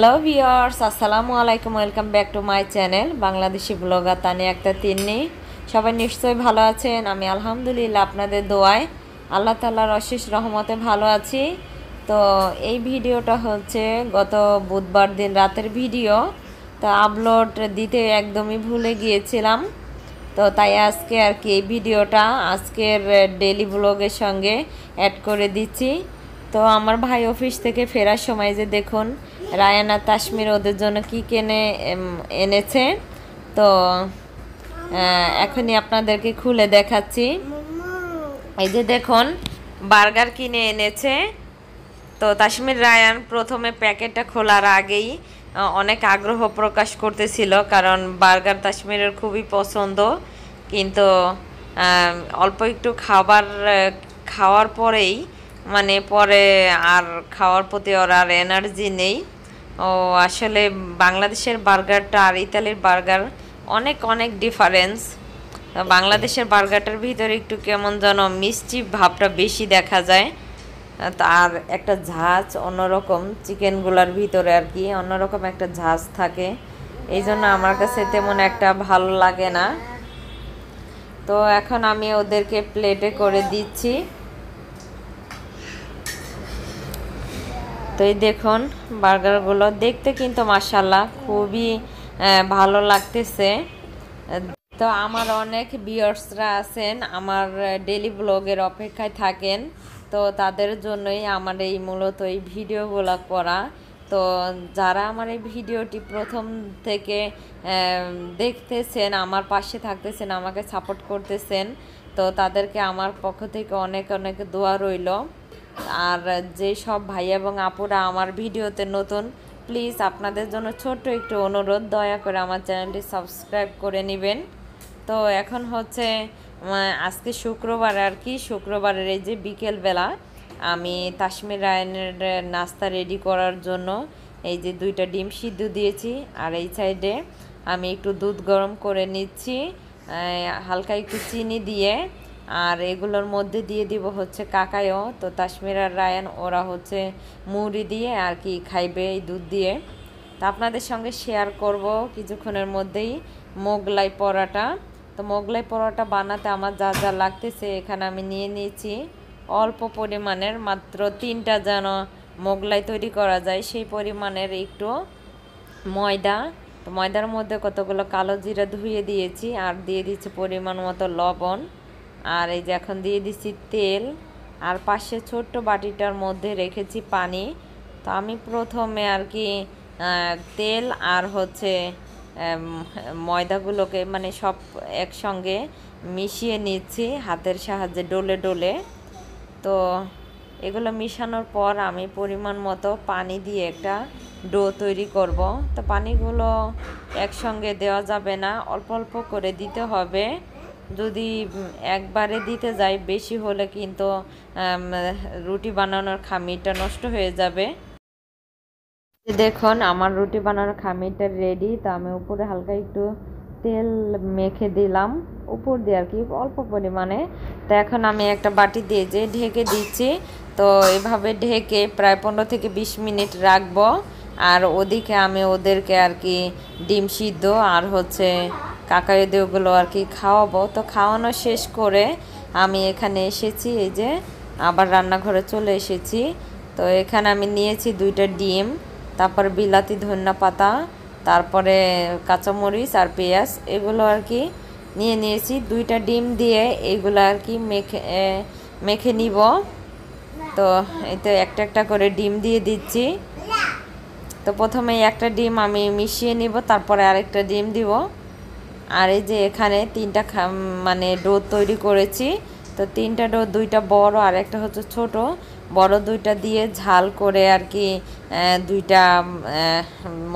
Hello viewers আসসালামু আলাইকুম welcome back to my channel Bangladeshi blogger Tani একটা তিন্নি সবাই নিশ্চয়ই ভালো আছেন আমি আলহামদুলিল্লাহ আপনাদের দোয়ায় আল্লাহ তাল্লাহর অশেষ রহমতে ভালো আছি তো এই ভিডিওটা হচ্ছে গত বুধবার দিন রাতের ভিডিও তো আপলোড দিতে একদমই ভুলে গিয়েছিলাম তো তাই আজকে আর কি এই ভিডিওটা আজকের ডেলি ব্লগের সঙ্গে অ্যাড করে দিচ্ছি তো আমার ভাই অফিস থেকে ফেরার সময় যে দেখুন রায়ানা কাশ্মীর ওদের জন্য কি কেনে এনেছে তো এখনই আপনাদেরকে খুলে দেখাচ্ছি এই যে দেখুন বার্গার কিনে এনেছে তো কাশ্মীর রায়ান প্রথমে প্যাকেটটা খোলার আগেই অনেক আগ্রহ প্রকাশ করতেছিল কারণ বার্গার কাশ্মীরের খুবই পছন্দ কিন্তু অল্প একটু খাবার খাওয়ার পরেই মানে পরে আর খাওয়ার প্রতি ওর আর এনার্জি নেই ও আসলে বাংলাদেশের বার্গারটা আর ইতালির বার্গার অনেক অনেক ডিফারেন্স বাংলাদেশের বার্গারটার ভিতরে একটু কেমন যেন মিষ্টি ভাবটা বেশি দেখা যায় তার একটা ঝাঁজ অন্যরকম চিকেনগুলার ভিতরে আর কি অন্যরকম একটা ঝাঁজ থাকে এই জন্য আমার কাছে তেমন একটা ভালো লাগে না তো এখন আমি ওদেরকে প্লেটে করে দিচ্ছি তো এই দেখুন বার্গারগুলো দেখতে কিন্তু মাসাল্লাহ খুবই ভালো লাগতেছে তো আমার অনেক বিয়ার্সরা আছেন আমার ডেলি ব্লগের অপেক্ষায় থাকেন তো তাদের জন্যই আমার এই মূলত এই ভিডিওগুলো করা তো যারা আমার এই ভিডিওটি প্রথম থেকে দেখতেছেন আমার পাশে থাকতেছেন আমাকে সাপোর্ট করতেছেন তো তাদেরকে আমার পক্ষ থেকে অনেক অনেক দোয়া রইল আর যে সব ভাই এবং আপুরা আমার ভিডিওতে নতুন প্লিজ আপনাদের জন্য ছোট্ট একটু অনুরোধ দয়া করে আমার চ্যানেলটি সাবস্ক্রাইব করে নেবেন তো এখন হচ্ছে আজকে শুক্রবার আর কি শুক্রবারের এই যে বিকেলবেলা আমি তাশ্মীর রায়নের নাস্তা রেডি করার জন্য এই যে দুইটা ডিম সিদ্ধ দিয়েছি আর এই সাইডে আমি একটু দুধ গরম করে নিচ্ছি হালকা একটু চিনি দিয়ে আর এগুলোর মধ্যে দিয়ে দিব হচ্ছে কাকায়ও তো তাসমির আর রায়ান ওরা হচ্ছে মুড়ি দিয়ে আর কি খাইবে এই দুধ দিয়ে তো আপনাদের সঙ্গে শেয়ার করব কিছুক্ষণের মধ্যেই মোগলাই পরোটা তো মোগলাই পরোটা বানাতে আমার যা যা লাগতেছে এখানে আমি নিয়ে নিয়েছি অল্প পরিমাণের মাত্র তিনটা যেন মোগলাই তৈরি করা যায় সেই পরিমাণের একটু ময়দা তো ময়দার মধ্যে কতগুলো কালো জিরা ধুয়ে দিয়েছি আর দিয়ে দিচ্ছি পরিমাণ মতো লবণ আর এই যে এখন দিয়ে দিচ্ছি তেল আর পাশে ছোট্ট বাটিটার মধ্যে রেখেছি পানি তো আমি প্রথমে আর কি তেল আর হচ্ছে ময়দাগুলোকে মানে সব একসঙ্গে মিশিয়ে নিচ্ছি হাতের সাহায্যে ডলে ডলে তো এগুলো মিশানোর পর আমি পরিমাণ মতো পানি দিয়ে একটা ডো তৈরি করব তো পানিগুলো একসঙ্গে দেওয়া যাবে না অল্প অল্প করে দিতে হবে যদি একবারে দিতে যাই বেশি হলে কিন্তু রুটি বানানোর খামিটা নষ্ট হয়ে যাবে দেখুন আমার রুটি বানানোর খামিটা রেডি তো আমি উপরে হালকা একটু তেল মেখে দিলাম উপর দিয়ে আর কি অল্প পরিমাণে তো এখন আমি একটা বাটি দিয়ে যে ঢেকে দিচ্ছি তো এভাবে ঢেকে প্রায় পনেরো থেকে বিশ মিনিট রাখবো আর ওদিকে আমি ওদেরকে আর কি ডিম সিদ্ধ আর হচ্ছে কাকাইদেরগুলো আর কি খাওয়াবো তো খাওয়ানো শেষ করে আমি এখানে এসেছি এই যে আবার রান্নাঘরে চলে এসেছি তো এখানে আমি নিয়েছি দুইটা ডিম তারপর বিলাতি ধন্যা পাতা তারপরে কাঁচামরিচ আর পেঁয়াজ এগুলো আর কি নিয়ে নিয়েছি দুইটা ডিম দিয়ে এইগুলো আর কি মেখে মেখে নিব তো তো একটা একটা করে ডিম দিয়ে দিচ্ছি তো প্রথমে একটা ডিম আমি মিশিয়ে নিব তারপরে আরেকটা ডিম দিব আর এই যে এখানে তিনটা মানে ডো তৈরি করেছি তো তিনটা ডো দুইটা বড় আর একটা হচ্ছে ছোট বড় দুইটা দিয়ে ঝাল করে আর কি দুইটা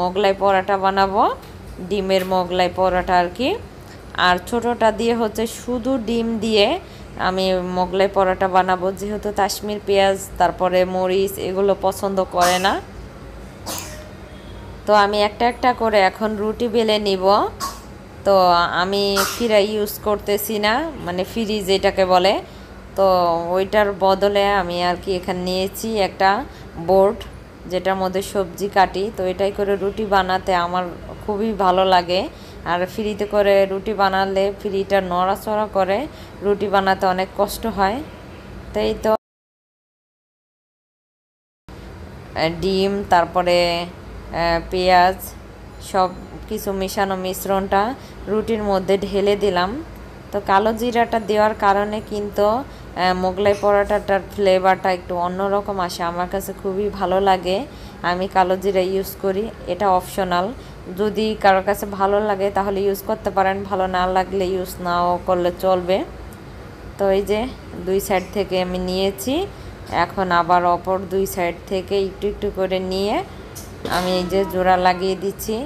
মোগলাই পরাটা বানাবো ডিমের মোগলাই পরাটা আর কি আর ছোটটা দিয়ে হচ্ছে শুধু ডিম দিয়ে আমি মোগলাই পরোটা বানাবো যেহেতু কাশ্মীর পেঁয়াজ তারপরে মরিচ এগুলো পছন্দ করে না তো আমি একটা একটা করে এখন রুটি বেলে নিব তো আমি ফিরা ইউজ করতেছি না মানে ফ্রিজ এটাকে বলে তো ওইটার বদলে আমি আর কি এখানে নিয়েছি একটা বোর্ড যেটার মধ্যে সবজি কাটি তো এটাই করে রুটি বানাতে আমার খুবই ভালো লাগে আর ফ্রিতে করে রুটি বানালে ফ্রিটা নড়াচড়া করে রুটি বানাতে অনেক কষ্ট হয় তাই তো ডিম তারপরে পেঁয়াজ সব কিছু মেশানো মিশ্রণটা রুটির মধ্যে ঢেলে দিলাম তো কালো জিরাটা দেওয়ার কারণে কিন্তু মোগলাই পরোটাটার ফ্লেভারটা একটু অন্যরকম আসে আমার কাছে খুবই ভালো লাগে আমি কালো জিরা ইউজ করি এটা অপশনাল যদি কারোর কাছে ভালো লাগে তাহলে ইউজ করতে পারেন ভালো না লাগলে ইউজ নাও করলে চলবে তো এই যে দুই সাইড থেকে আমি নিয়েছি এখন আবার অপর দুই সাইড থেকে একটু একটু করে নিয়ে আমি এই যে জোড়া লাগিয়ে দিচ্ছি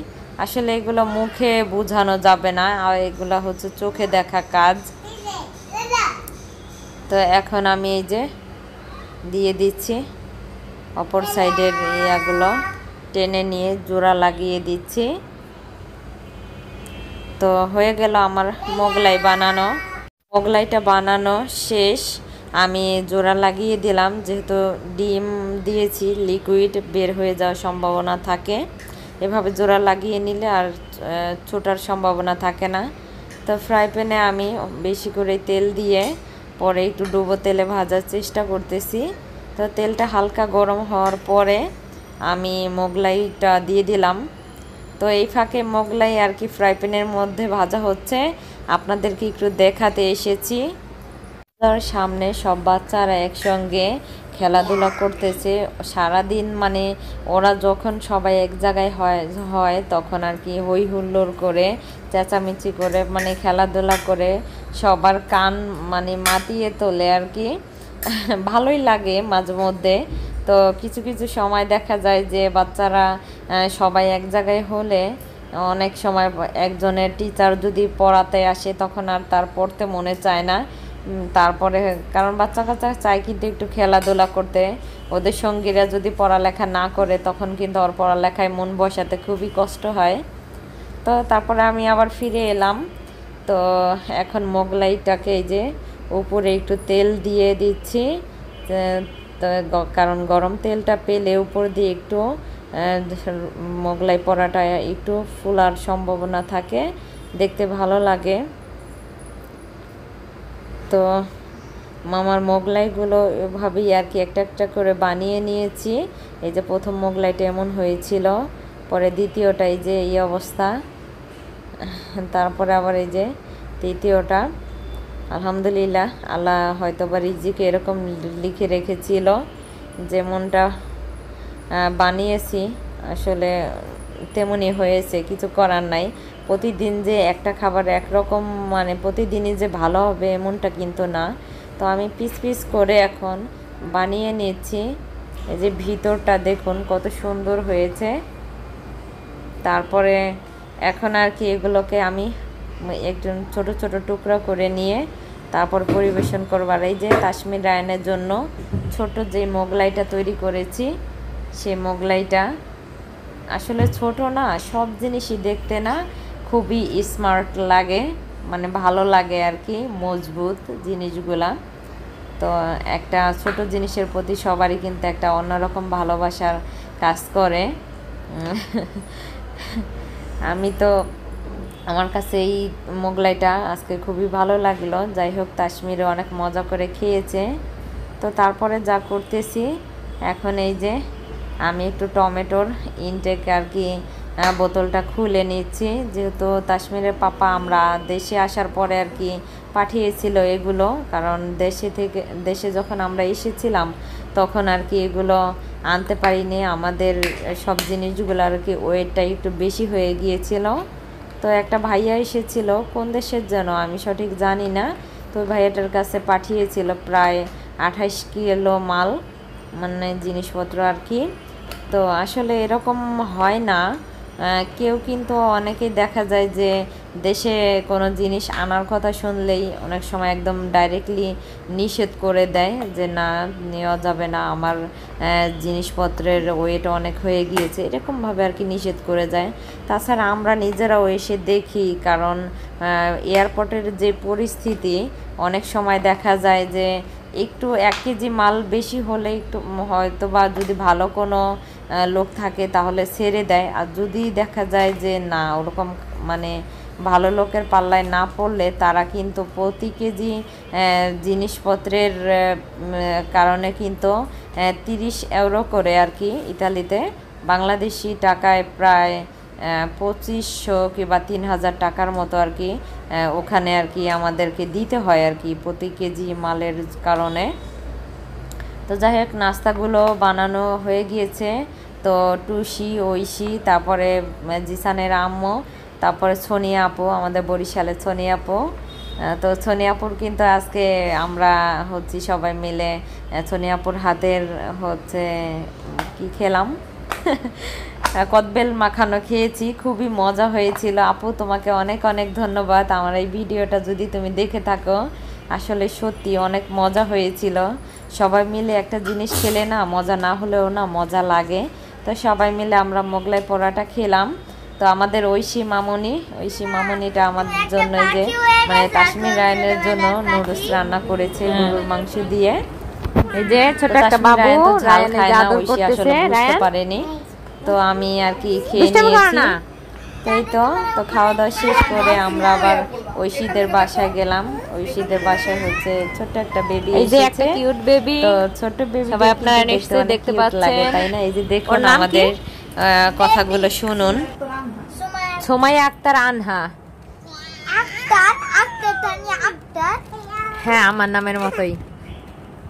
আসলে এগুলো মুখে বোঝানো যাবে না আর এগুলো হচ্ছে চোখে দেখা কাজ তো এখন আমি এই যে দিয়ে দিচ্ছি অপর সাইডের ইয়াগুলো টেনে নিয়ে জোড়া লাগিয়ে দিচ্ছি তো হয়ে গেল আমার মোগলাই বানানো মোগলাইটা বানানো শেষ আমি জোড়া লাগিয়ে দিলাম যেহেতু ডিম দিয়েছি লিকুইড বের হয়ে যাওয়ার সম্ভাবনা থাকে এভাবে জোড়া লাগিয়ে নিলে আর ছোটার সম্ভাবনা থাকে না তো ফ্রাই প্যানে আমি বেশি করে তেল দিয়ে পরে একটু ডুবো তেলে ভাজার চেষ্টা করতেছি তো তেলটা হালকা গরম হওয়ার পরে আমি মোগলাইটা দিয়ে দিলাম তো এই ফাঁকে মোগলাই আর কি ফ্রাই প্যানের মধ্যে ভাজা হচ্ছে আপনাদেরকে একটু দেখাতে এসেছি সামনে সব বাচ্চারা একসঙ্গে খেলাধুলা করতেছে সারাদিন মানে ওরা যখন সবাই এক জায়গায় হয় হয় তখন আর কি হই হুল্লোড় করে চেঁচামেচি করে মানে খেলাধুলা করে সবার কান মানে মাতিয়ে তোলে আর কি ভালোই লাগে মাঝে মধ্যে তো কিছু কিছু সময় দেখা যায় যে বাচ্চারা সবাই এক জায়গায় হলে অনেক সময় একজনের টিচার যদি পড়াতে আসে তখন আর তার পড়তে মনে চায় না তারপরে কারণ বাচ্চা কাচ্চা চায় কিন্তু একটু খেলাধুলা করতে ওদের সঙ্গীরা যদি পড়ালেখা না করে তখন কিন্তু ওর পড়ালেখায় মন বসাতে খুবই কষ্ট হয় তো তারপরে আমি আবার ফিরে এলাম তো এখন মোগলাইটাকে এই যে উপরে একটু তেল দিয়ে দিচ্ছি তো কারণ গরম তেলটা পেলে উপর দিয়ে একটু মোগলাই পরাটা একটু ফুলার সম্ভাবনা থাকে দেখতে ভালো লাগে তো মামার মোগলাইগুলো এভাবেই আর কি একটা একটা করে বানিয়ে নিয়েছি এই যে প্রথম মোগলাইটা এমন হয়েছিল পরে দ্বিতীয়টা এই যে এই অবস্থা তারপরে আবার এই যে তৃতীয়টা আলহামদুলিল্লাহ আল্লাহ হয়তো বা রিজিকে এরকম লিখে রেখেছিল যেমনটা বানিয়েছি আসলে তেমনই হয়েছে কিছু করার নাই প্রতিদিন যে একটা খাবার একরকম মানে প্রতিদিনই যে ভালো হবে এমনটা কিন্তু না তো আমি পিস পিস করে এখন বানিয়ে নিচ্ছি এই যে ভিতরটা দেখুন কত সুন্দর হয়েছে তারপরে এখন আর কি এগুলোকে আমি একজন ছোট ছোট টুকরা করে নিয়ে তারপর পরিবেশন করবার এই যে কাশ্মীর রায়নের জন্য ছোট যে মোগলাইটা তৈরি করেছি সেই মোগলাইটা আসলে ছোট না সব জিনিসই দেখতে না খুবই স্মার্ট লাগে মানে ভালো লাগে আর কি মজবুত জিনিসগুলা তো একটা ছোট জিনিসের প্রতি সবারই কিন্তু একটা অন্যরকম ভালোবাসার কাজ করে আমি তো আমার কাছে এই মোগলাইটা আজকে খুবই ভালো লাগলো যাই হোক কাশ্মীরে অনেক মজা করে খেয়েছে তো তারপরে যা করতেছি এখন এই যে আমি একটু টমেটোর ইনটেক আর কি বোতলটা খুলে নিচ্ছি যেহেতু কাশ্মীরের পাপা আমরা দেশে আসার পরে আর কি পাঠিয়েছিল এগুলো কারণ দেশে থেকে দেশে যখন আমরা এসেছিলাম তখন আর কি এগুলো আনতে পারিনি আমাদের সব জিনিসগুলো আর কি ওয়েটটা একটু বেশি হয়ে গিয়েছিল তো একটা ভাইয়া এসেছিল কোন দেশের যেন আমি সঠিক জানি না তো ভাইয়াটার কাছে পাঠিয়েছিল প্রায় আঠাশ কিলো মাল মানে জিনিসপত্র আর কি তো আসলে এরকম হয় না কেউ কিন্তু অনেকেই দেখা যায় যে দেশে কোনো জিনিস আনার কথা শুনলেই অনেক সময় একদম ডাইরেক্টলি নিষেধ করে দেয় যে না নেওয়া যাবে না আমার জিনিসপত্রের ওয়েট অনেক হয়ে গিয়েছে এরকমভাবে আর কি নিষেধ করে যায় তাছাড়া আমরা নিজেরাও এসে দেখি কারণ এয়ারপোর্টের যে পরিস্থিতি অনেক সময় দেখা যায় যে একটু এক কেজি মাল বেশি হলে একটু হয়তো বা যদি ভালো কোনো লোক থাকে তাহলে ছেড়ে দেয় আর যদি দেখা যায় যে না ওরকম মানে ভালো লোকের পাল্লায় না পড়লে তারা কিন্তু প্রতি কেজি জিনিসপত্রের কারণে কিন্তু তিরিশ ইউরো করে আর কি ইতালিতে বাংলাদেশি টাকায় প্রায় পঁচিশশো কিংবা তিন হাজার টাকার মতো আর কি ওখানে আর কি আমাদেরকে দিতে হয় আর কি প্রতি কেজি মালের কারণে তো যাই হোক নাস্তাগুলো বানানো হয়ে গিয়েছে তো টুসি ঐশি তারপরে জিসানের আম্মু তারপরে সোনিয়া আপু আমাদের বরিশালে সোনিয়া আপু তো সোনিয়াপুর কিন্তু আজকে আমরা হচ্ছি সবাই মিলে সোনিয়াপুর হাতের হচ্ছে কি খেলাম কদবেল মাখানো খেয়েছি খুবই মজা হয়েছিল আপু তোমাকে অনেক অনেক ধন্যবাদ আমার এই ভিডিওটা যদি তুমি দেখে থাকো আসলে সত্যি অনেক মজা হয়েছিল সবাই মিলে একটা জিনিস খেলে না মজা না হলেও না মজা লাগে তো সবাই মিলে আমরা মোগলাই পোড়াটা খেলাম তো আমাদের ঐশী মামনি ঐশী মামনিটা আমাদের জন্য যে মানে কাশ্মীর রায়নের জন্য নুডলস রান্না করেছে গরুর হ্যাঁ। মাংস দিয়ে এই যে ছোট একটা বাবু ঝাল খায় না ঐশী পারেনি তো আমি আর কি খেয়ে নিয়েছি তাই তো তো খাওয়া দাওয়া শেষ করে আমরা আবার ঐশীদের বাসায় গেলাম ঐশীদের বাসায় হচ্ছে একটা বেবি এই যে একটা কিউট বেবি তো ছোট বেবি সবাই আপনারা নিশ্চয়ই দেখতে পাচ্ছেন তাই না এই যে দেখুন আমাদের কথাগুলো শুনুন আক্তার আনহা আক্তার আক্তার হ্যাঁ আমার নামের মতোই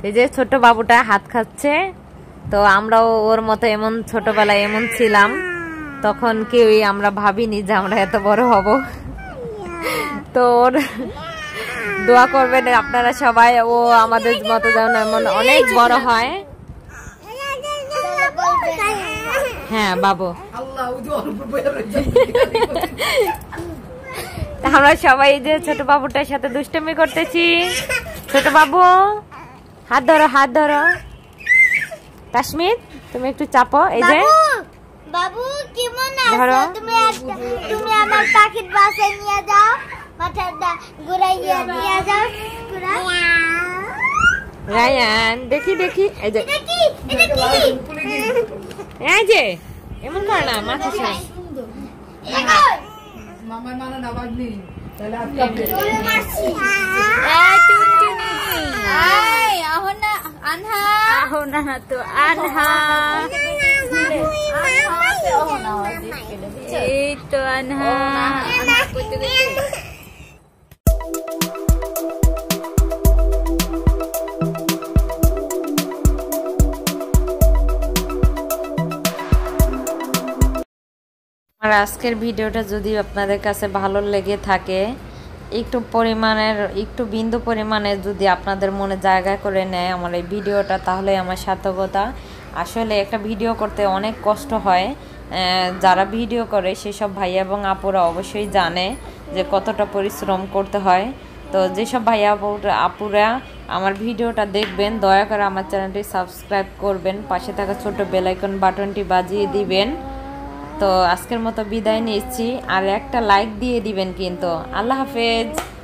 এই যে ছোট বাবুটা হাত খাচ্ছে তো আমরাও ওর মতো এমন ছোটবেলায় এমন ছিলাম তখন কেউই আমরা ভাবিনি যে আমরা এত বড় হব তো ওর দোয়া করবেন আপনারা সবাই ও আমাদের মতো যেন এমন অনেক বড় হয় হ্যাঁ বাবু আমরা সবাই যে ছোট বাবুটার সাথে দুষ্টমি করতেছি ছোট বাবু হাত ধরো হাত ধরো কাশ্মীর তুমি একটু চাপো এই যে বাবু তুমি তুমি আমার পাখির বাসায় নিয়ে যাও রায়ান দেখি দেখি এই যে এই যে এমন কর না মাথা শেষ মামার মানা আনহা তো আনহা এই তো আনহা আজকের ভিডিওটা যদি আপনাদের কাছে ভালো লেগে থাকে একটু পরিমাণের একটু বিন্দু পরিমাণে যদি আপনাদের মনে জায়গা করে নেয় আমার এই ভিডিওটা তাহলে আমার সার্থকতা আসলে একটা ভিডিও করতে অনেক কষ্ট হয় যারা ভিডিও করে সেসব ভাইয়া এবং আপুরা অবশ্যই জানে যে কতটা পরিশ্রম করতে হয় তো যেসব ভাই আপুরা আমার ভিডিওটা দেখবেন দয়া করে আমার চ্যানেলটি সাবস্ক্রাইব করবেন পাশে থাকা ছোট বেলাইকন বাটনটি বাজিয়ে দিবেন তো আজকের মতো বিদায় নিয়েছি আর একটা লাইক দিয়ে দিবেন কিন্তু আল্লাহ হাফেজ